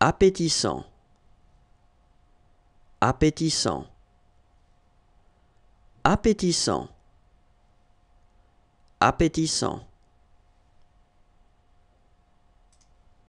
appétissant appétissant appétissant appétissant